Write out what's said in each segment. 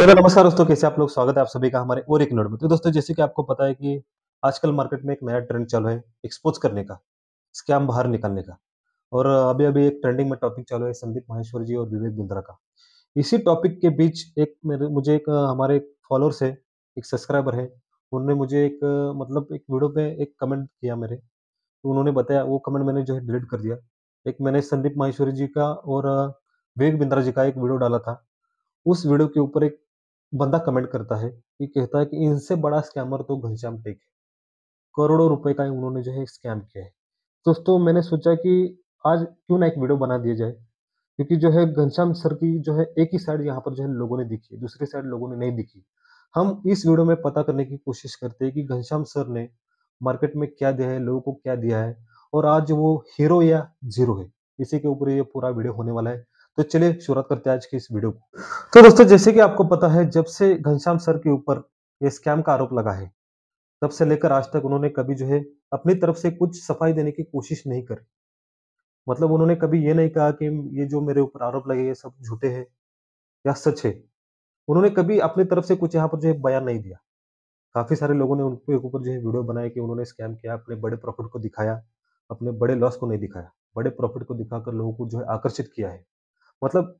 तो हेलो नमस्कार दोस्तों कैसे आप लोग स्वागत है आप सभी का हमारे और एक नोट में तो दोस्तों जैसे कि आपको पता है कि आजकल मार्केट में एक नया ट्रेंड चल रहा है एक्सपोज करने का स्कैम बाहर निकालने का और अभी अभी एक ट्रेंडिंग में टॉपिक चल रहा है संदीप महेश्वर जी और विवेक बिंद्रा का इसी टॉपिक के बीच एक मेरे मुझे एक हमारे फॉलोअर्स है एक सब्सक्राइबर है उन्होंने मुझे एक मतलब एक वीडियो पे एक कमेंट किया मेरे तो उन्होंने बताया वो कमेंट मैंने जो है डिलीट कर दिया एक मैंने संदीप माहेश्वरी जी का और विवेक बिंद्रा जी का एक वीडियो डाला था उस वीडियो के ऊपर एक बंदा कमेंट करता है ये कहता है कि इनसे बड़ा स्कैमर तो घनश्याम टेक है करोड़ों रुपए का उन्होंने जो है स्कैम किया है दोस्तों तो मैंने सोचा कि आज क्यों ना एक वीडियो बना दिया जाए क्योंकि जो है घनश्याम सर की जो है एक ही साइड यहाँ पर जो है लोगों ने दिखी दूसरी साइड लोगों ने नहीं दिखी हम इस वीडियो में पता करने की कोशिश करते हैं कि घनश्याम सर ने मार्केट में क्या दिया है लोगों को क्या दिया है और आज वो हीरो या जीरो है इसी के ऊपर ये पूरा वीडियो होने वाला है तो चलिए शुरुआत करते हैं आज की इस वीडियो को तो दोस्तों जैसे कि आपको पता है जब से घनश्याम सर के ऊपर ये स्कैम का आरोप लगा है तब से लेकर आज तक उन्होंने कभी जो है अपनी तरफ से कुछ सफाई देने की कोशिश नहीं करी मतलब उन्होंने कभी ये नहीं कहा कि ये जो मेरे ऊपर आरोप लगे ये सब झूठे हैं या सच है उन्होंने कभी अपनी तरफ से कुछ यहाँ पर जो है बयान नहीं दिया काफी सारे लोगों ने उनके ऊपर जो है वीडियो बनाए कि उन्होंने स्कैम किया अपने बड़े प्रॉफिट को दिखाया अपने बड़े लॉस को नहीं दिखाया बड़े प्रॉफिट को दिखाकर लोगों को जो है आकर्षित किया है मतलब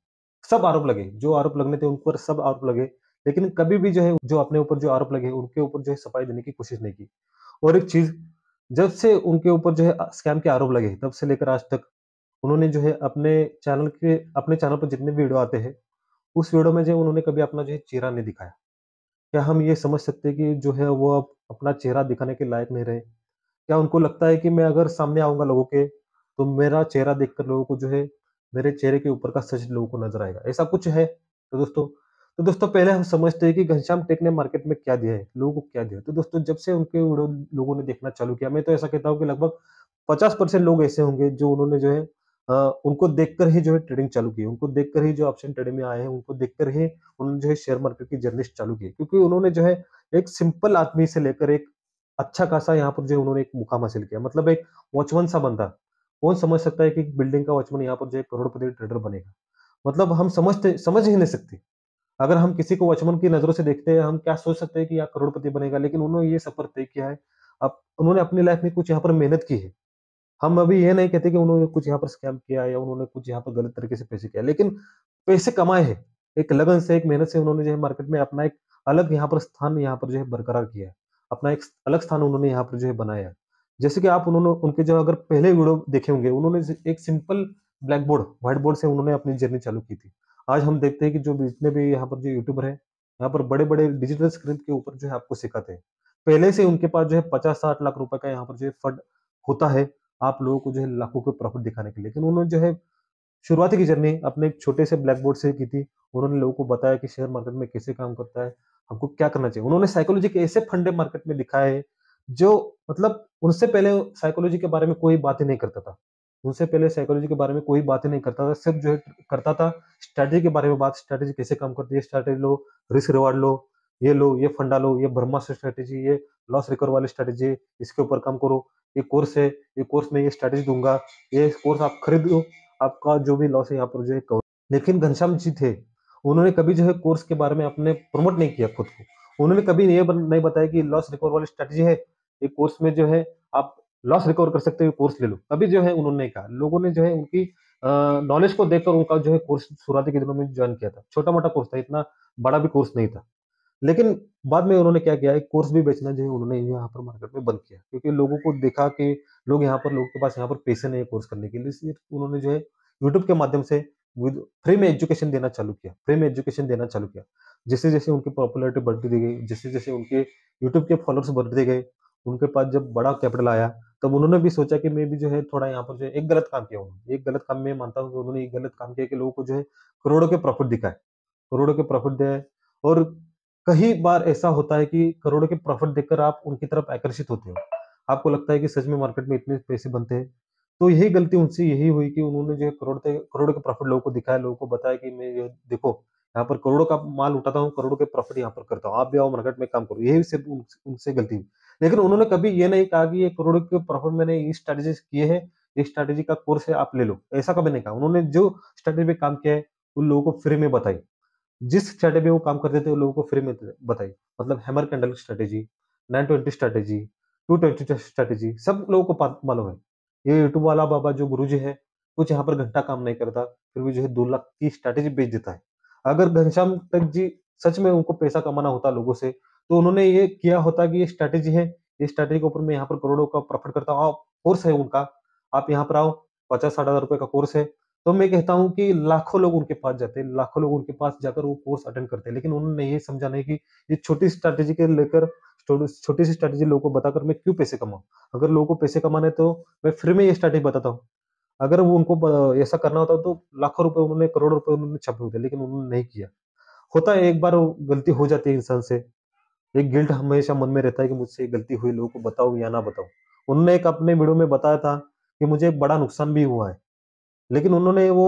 सब आरोप लगे जो आरोप लगने थे उन पर सब आरोप लगे लेकिन कभी भी जो है जो अपने ऊपर जो आरोप लगे उनके ऊपर जो है सफाई देने की कोशिश नहीं की और एक चीज जब से उनके ऊपर जो है स्कैम के आरोप लगे तब से लेकर आज तक उन्होंने जो है अपने चैनल के अपने चैनल पर जितने भी वीडियो आते हैं उस वीडियो में जो है उन्होंने कभी अपना जो है चेहरा नहीं दिखाया क्या हम ये समझ सकते हैं कि जो है वो अब अपना चेहरा दिखाने के लायक नहीं रहे क्या उनको लगता है कि मैं अगर सामने आऊंगा लोगों के तो मेरा चेहरा देखकर लोगों को जो है मेरे चेहरे के ऊपर का सच लोगों को नजर आएगा ऐसा कुछ है तो दोस्तों तो दोस्तों पहले हम समझते हैं कि घनश्याम टेक ने मार्केट में क्या दिया है लोगों को क्या दिया तो दोस्तों जब से उनके वीडियो लोगों ने देखना चालू किया मैं तो ऐसा कहता हूँ कि लगभग पचास परसेंट लोग ऐसे होंगे जो उन्होंने जो है आ, उनको देखकर ही जो है ट्रेडिंग चालू की उनको देखकर ही जो ऑप्शन ट्रेडिंग में आए हैं उनको देखकर ही उन्होंने जो है शेयर मार्केट की जर्नी चालू की क्योंकि उन्होंने जो है एक सिंपल आदमी से लेकर एक अच्छा खासा यहाँ पर जो है उन्होंने एक मुकाम हासिल किया मतलब एक वॉचमन सा बंदा कौन समझ सकता है कि बिल्डिंग का वॉचमैन यहाँ पर जो करोड़पति ट्रेडर बनेगा मतलब हम समझते समझ ही नहीं सकते अगर हम किसी को वॉचमैन की नजरों से देखते हैं हम क्या सोच सकते हैं कि यहाँ करोड़पति बनेगा लेकिन उन्होंने ये सफर तय किया है अब उन्होंने अपनी लाइफ में कुछ यहाँ पर मेहनत की है हम अभी ये नहीं कहते कि उन्होंने कुछ यहाँ पर स्कैम किया या उन्होंने कुछ यहाँ पर गलत तरीके से पैसे किया लेकिन पैसे कमाए हैं एक लगन से एक मेहनत से उन्होंने जो है मार्केट में अपना एक अलग यहाँ पर स्थान यहाँ पर जो है बरकरार किया है अपना एक अलग स्थान उन्होंने यहाँ पर जो है बनाया जैसे कि आप उन्होंने उनके जो अगर पहले वीडियो देखे होंगे उन्होंने एक simple blackboard whiteboard से उन्होंने अपनी जर्नी चालू की थी आज हम देखते हैं कि जो जितने भी यहाँ पर जो यूट्यूबर है यहाँ पर बड़े बड़े डिजिटल स्क्रीन के ऊपर जो है आपको सिखाते हैं पहले से उनके पास जो है पचास साठ लाख रुपए का यहाँ पर जो है फंड होता है आप लोगों को जो है लाखों के प्रॉफिट दिखाने के लिए लेकिन उन्होंने जो है शुरुआती की जर्नी अपने एक छोटे से ब्लैक बोर्ड से की थी उन्होंने लोगों को बताया कि शेयर मार्केट में कैसे काम करता है हमको क्या करना चाहिए उन्होंने साइकोलॉजी के ऐसे फंडे मार्केट में दिखाए जो मतलब उनसे पहले साइकोलॉजी के बारे में कोई बात ही नहीं करता था उनसे पहले साइकोलॉजी के बारे में कोई ही नहीं करता था सिर्फ जो है करता था स्ट्रैटेजी के बारे में बात स्ट्रैटेजी कैसे काम करती है स्ट्रैटेजी लो रिस्क रिवार्ड लो ये लो ये फंडा लो ये ब्रह्मा से स्ट्रैटेजी ये लॉस रिकवर वाली स्ट्रैटेजी इसके ऊपर काम करो ये कोर्स है ये कोर्स में ये स्ट्रैटेजी दूंगा ये कोर्स आप खरीदो आपका जो भी लॉस है यहाँ पर जो है कवर लेकिन घनश्याम जी थे उन्होंने कभी जो है कोर्स के बारे में अपने प्रमोट नहीं किया खुद को उन्होंने कभी ये नहीं बताया कि लॉस रिकवर वाली स्ट्रैटेजी है ये कोर्स में जो है आप लॉस रिकवर कर सकते हो कोर्स ले लो तभी जो है उन्होंने कहा लोगों ने जो है उनकी नॉलेज को देखकर उनका जो है कोर्स शुरुआती के दिनों में ज्वाइन किया था छोटा मोटा कोर्स था इतना बड़ा भी कोर्स नहीं था लेकिन बाद में उन्होंने क्या किया एक कोर्स भी बेचना जो है उन्होंने यहाँ पर मार्केट में बंद किया क्योंकि लोगों को देखा कि लोग यहाँ पर लोगों के पास यहाँ पर पैसे नहीं है कोर्स करने के लिए इसलिए उन्होंने जो है यूट्यूब के माध्यम से विद फ्री में एजुकेशन देना चालू किया फ्री में एजुकेशन देना चालू किया जैसे जैसे उनकी पॉपुलरिटी बढ़ती गई जैसे जैसे उनके यूट्यूब के फॉलोअर्स बढ़ते गए उनके पास जब बड़ा कैपिटल आया तब उन्होंने भी सोचा कि मैं भी जो है थोड़ा यहाँ पर जो है एक गलत काम किया हूँ एक गलत काम में मानता हूँ कि उन्होंने एक गलत काम किया कि लोगों को जो है करोड़ों के प्रॉफिट दिखाए करोड़ों के प्रॉफिट दिए और कई बार ऐसा होता है कि करोड़ों के प्रॉफिट देखकर आप उनकी तरफ आकर्षित होते हो आपको लगता है कि सच में मार्केट में इतने पैसे बनते हैं तो यही गलती उनसे यही हुई कि उन्होंने जो है करोड़ करोड़ के प्रॉफिट लोगों को दिखाया लोगों को बताया कि मैं ये देखो यहाँ पर करोड़ों का माल उठाता हूँ करोड़ों के प्रॉफिट यहाँ पर करता हूँ आप भी आओ मार्केट में काम करो यही से उनसे गलती हुई लेकिन उन्होंने कभी ये नहीं कहा कि ये करोड़ों के प्रॉफिट मैंने ये स्ट्रेटेजी किए हैं ये स्ट्रेटेजी का कोर्स है आप ले लो ऐसा कभी नहीं कहा उन्होंने जो स्ट्रेटेजी पे काम किया है उन लोगों को फ्री में बताई जिस स्ट्रेटेजी पे वो काम करते थे उन लोगों को फ्री में बताई मतलब hammer candle strategy nine twenty strategy two twenty strategy सब लोगों को मालूम है ये यूट्यूब वाला बाबा जो गुरु जी है कुछ यहाँ पर घंटा काम नहीं करता फिर भी जो है दो लाख की स्ट्रेटेजी बेच देता है अगर घनश्याम तक जी सच में उनको पैसा कमाना होता लोगों से तो उन्होंने ये किया होता कि ये स्ट्रैटेजी है ये स्ट्रैटेजी के ऊपर मैं यहाँ पर करोड़ों का प्रॉफिट करता हूँ कोर्स है उनका आप यहाँ पर आओ पचास साठ हजार रुपये का कोर्स है तो मैं कहता हूँ कि लाखों लोग उनके पास जाते हैं लाखों लोग उनके पास जाकर वो कोर्स अटेंड करते हैं लेकिन उन्होंने ये समझा नहीं कि ये छोटी स्ट्रैटेजी के लेकर छोटी सी स्ट्रैटेजी लोगों को बताकर मैं क्यों पैसे कमाऊँ अगर लोगों को पैसे कमाने तो मैं फ्री में ये स्ट्रैटेजी बताता हूँ अगर वो उनको ऐसा करना होता तो लाखों रुपए उन्होंने करोड़ों रुपए उन्होंने छपे होते लेकिन उन्होंने नहीं किया होता है एक बार गलती हो जाती है इंसान से एक गिल्ट हमेशा मन में रहता है कि मुझसे गलती हुई लोगों को बताऊं या ना बताऊं उन्होंने एक अपने वीडियो में बताया था कि मुझे एक बड़ा नुकसान भी हुआ है लेकिन उन्होंने वो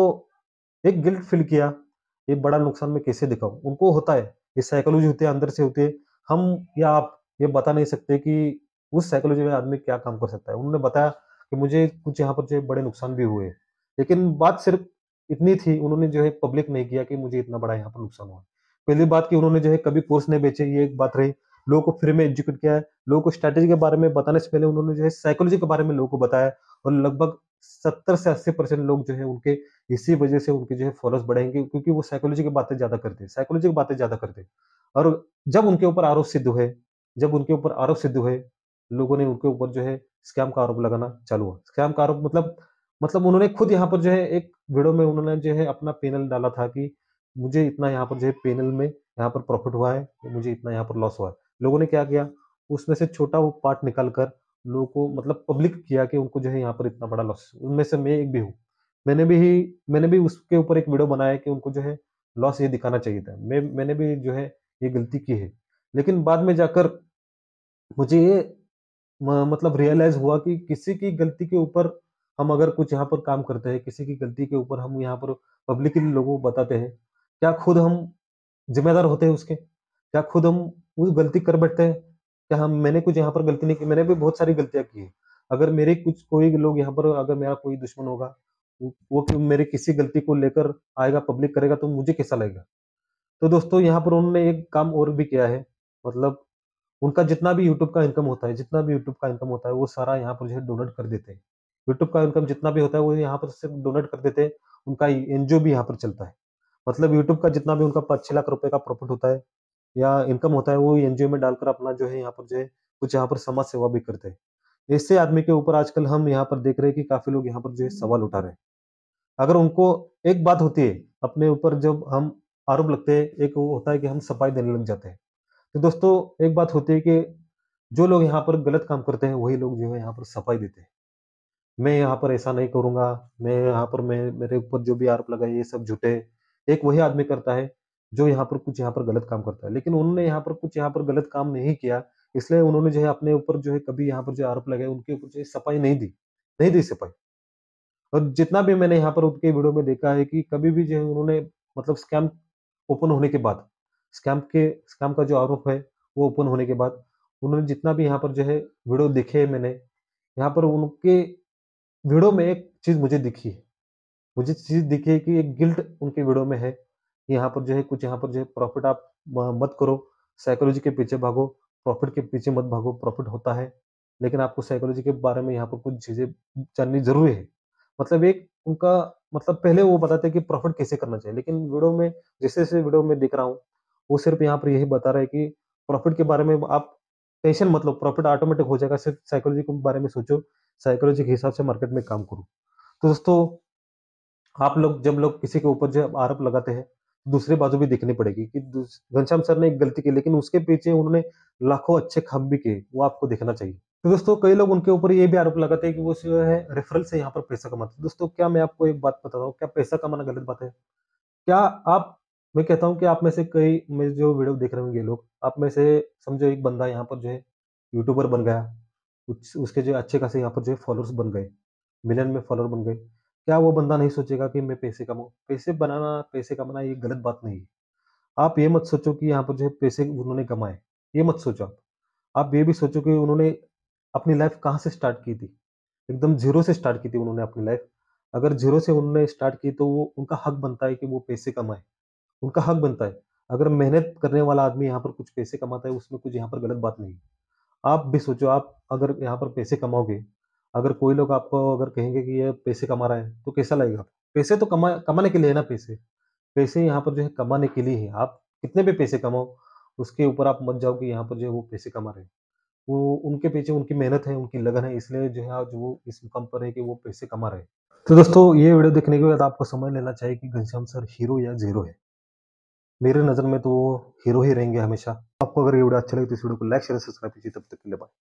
एक गिल्ट फील किया ये बड़ा नुकसान मैं कैसे दिखाऊं उनको होता है ये साइकोलॉजी होती है अंदर से होती है हम या आप ये बता नहीं सकते कि उस साइकोलॉजी में आदमी क्या काम कर सकता है उन्होंने बताया कि मुझे कुछ यहाँ पर जो है बड़े नुकसान भी हुए लेकिन बात सिर्फ इतनी थी उन्होंने जो है पब्लिक नहीं किया कि मुझे इतना बड़ा यहाँ पर नुकसान हुआ पहली बात की उन्होंने जो है कभी कोर्स नहीं बेचे ये एक बात रही लोगों को फ्री में एजुकेट किया है लोगों को स्ट्रैटेजी के बारे में बताने से पहले उन्होंने जो है साइकोलॉजी के बारे में लोगों को बताया और लगभग सत्तर से अस्सी परसेंट लोग जो है उनके इसी वजह से उनके जो है फॉलोअर्स बढ़ेंगे क्योंकि वो साइकोलॉजी की बातें ज्यादा करते हैं साइकोलॉजी की बातें ज्यादा करते हैं और जब उनके ऊपर आरोप सिद्ध हुए जब उनके ऊपर आरोप सिद्ध हुए लोगों ने उनके ऊपर जो है स्कैम का आरोप लगाना चालू हुआ स्कैम का आरोप मतलब मतलब उन्होंने खुद यहाँ पर जो है एक वीडियो में उन्होंने जो है अपना पैनल डाला था कि मुझे इतना यहाँ पर जो है पेनल में यहाँ पर प्रॉफिट हुआ है तो मुझे इतना यहाँ पर लॉस हुआ है लोगों ने क्या किया उसमें से छोटा वो पार्ट निकाल कर लोगों को मतलब पब्लिक किया कि उनको जो है यहाँ पर इतना बड़ा लॉस उनमें से मैं एक भी हूँ मैंने भी मैंने भी उसके ऊपर एक वीडियो बनाया कि उनको जो है लॉस ये दिखाना चाहिए था मैं मैंने भी जो है ये गलती की है लेकिन बाद में जाकर मुझे ये मतलब रियलाइज हुआ कि किसी की गलती के ऊपर हम अगर कुछ यहाँ पर काम करते हैं किसी की गलती के ऊपर हम यहाँ पर पब्लिकली लोगों को बताते हैं क्या खुद हम जिम्मेदार होते हैं उसके क्या खुद हम उस गलती कर बैठते हैं क्या हम मैंने कुछ यहाँ पर गलती नहीं की मैंने भी बहुत सारी गलतियाँ की है अगर मेरे कुछ कोई लोग यहाँ पर अगर मेरा कोई दुश्मन होगा वो मेरे किसी गलती को लेकर आएगा पब्लिक करेगा तो मुझे कैसा लगेगा तो दोस्तों यहाँ पर उन्होंने एक काम और भी किया है मतलब उनका जितना भी यूट्यूब का इनकम होता है जितना भी यूट्यूब का इनकम होता है वो सारा यहाँ पर जो है डोनेट कर देते हैं यूट्यूब का इनकम जितना भी होता है वो यहाँ पर सिर्फ डोनेट कर देते हैं उनका एनजीओ भी यहाँ पर चलता है मतलब यूट्यूब का जितना भी उनका पच्चीस लाख रुपए का प्रॉफिट होता है या इनकम होता है वो एनजीओ में डालकर अपना जो है यहाँ पर जो है कुछ यहाँ पर समाज सेवा भी करते हैं ऐसे आदमी के ऊपर आजकल हम यहाँ पर देख रहे हैं कि काफी लोग यहाँ पर जो है सवाल उठा रहे हैं अगर उनको एक बात होती है अपने ऊपर जब हम आरोप लगते हैं एक वो होता है कि हम सफाई देने लग जाते हैं तो दोस्तों एक बात होती है कि जो लोग यहाँ पर गलत काम करते हैं वही लोग जो है यहाँ पर सफाई देते हैं मैं यहाँ पर ऐसा नहीं करूंगा मैं यहाँ पर मैं मेरे ऊपर जो भी आरोप लगाए ये सब झूठे एक वही आदमी करता है जो यहाँ पर कुछ यहाँ पर गलत काम करता है लेकिन उन्होंने यहाँ पर कुछ यहाँ पर गलत काम नहीं किया इसलिए उन्होंने जो है अपने ऊपर जो है कभी यहाँ पर जो आरोप लगाए उनके ऊपर जो है सफाई नहीं दी नहीं दी सफाई और जितना भी मैंने यहाँ पर उनके वीडियो में देखा है कि कभी भी जो है उन्होंने मतलब स्कैम ओपन होने के बाद स्कैम के स्कैम का जो आरोप है वो ओपन होने के बाद उन्होंने जितना भी यहाँ पर जो है वीडियो देखे है मैंने यहाँ पर उनके वीडियो में एक चीज मुझे दिखी है मुझे चीज़ दिखी है कि एक गिल्ट उनके वीडियो में है कि यहाँ पर जो है कुछ यहाँ पर जो है प्रॉफिट आप मत करो साइकोलॉजी के पीछे भागो प्रॉफिट के पीछे मत भागो प्रॉफिट होता है लेकिन आपको साइकोलॉजी के बारे में यहाँ पर कुछ चीज़ें जाननी जरूरी है मतलब एक उनका मतलब पहले वो बताते हैं कि प्रॉफिट कैसे करना चाहिए लेकिन वीडियो में जैसे जैसे वीडियो में देख रहा हूँ वो सिर्फ यहाँ पर यही बता रहा है कि प्रॉफिट के बारे में आप टेंशन मतलब प्रॉफिट ऑटोमेटिक हो जाएगा सिर्फ साइकोलॉजी के बारे में सोचो साइकोलॉजी के हिसाब से मार्केट में काम करो तो दोस्तों आप लोग जब लोग किसी के ऊपर जब आरोप लगाते हैं दूसरी बाजू भी देखनी पड़ेगी कि घनश्याम सर ने एक गलती की लेकिन उसके पीछे उन्होंने लाखों अच्छे खम भी किए वो आपको देखना चाहिए तो दोस्तों कई लोग उनके ऊपर ये भी आरोप लगाते हैं कि वो जो है रेफरल से यहाँ पर पैसा कमाते हैं दोस्तों क्या मैं आपको एक बात बताता हूँ क्या पैसा कमाना गलत बात है क्या आप मैं कहता हूँ कि आप में से कई मेरे जो वीडियो देख रहे होंगे लोग आप में से समझो एक बंदा यहाँ पर जो है यूट्यूबर बन गया उसके जो अच्छे खासे यहाँ पर जो है फॉलोअर्स बन गए मिलियन में फॉलोअर बन गए क्या वो बंदा नहीं सोचेगा कि मैं पैसे कमाऊँ पैसे बनाना पैसे कमाना ये गलत बात नहीं है आप ये मत सोचो कि यहाँ पर जो है पैसे उन्होंने कमाए ये मत सोचो आप आप ये भी सोचो कि उन्होंने अपनी लाइफ कहाँ से स्टार्ट की थी एकदम जीरो से स्टार्ट की थी उन्होंने अपनी लाइफ अगर जीरो से उन्होंने स्टार्ट की तो वो उनका हक बनता है कि वो पैसे कमाए उनका हक बनता है अगर मेहनत करने वाला आदमी यहाँ पर कुछ पैसे कमाता है उसमें कुछ यहाँ पर गलत बात नहीं है आप भी सोचो आप अगर यहाँ पर पैसे कमाओगे अगर कोई लोग आपको अगर कहेंगे कि ये पैसे कमा रहा है तो कैसा लगेगा पैसे तो कमा कमाने के लिए है ना पैसे पैसे यहाँ पर जो है कमाने के लिए है आप कितने भी पैसे कमाओ उसके ऊपर आप मत जाओ कि यहाँ पर जो है वो पैसे कमा रहे हैं वो उनके पीछे उनकी मेहनत है उनकी लगन है इसलिए जो है आज वो इस मुकाम पर है कि वो पैसे कमा रहे हैं तो दोस्तों ये वीडियो देखने के बाद आपको समझ लेना चाहिए कि घनश्याम सर हीरो या जीरो है मेरे नज़र में तो वो हीरो ही रहेंगे हमेशा आपको अगर ये वीडियो अच्छा लगे तो इस वीडियो को लाइक शेयर सब्सक्राइब कीजिए तब तक के लिए बाय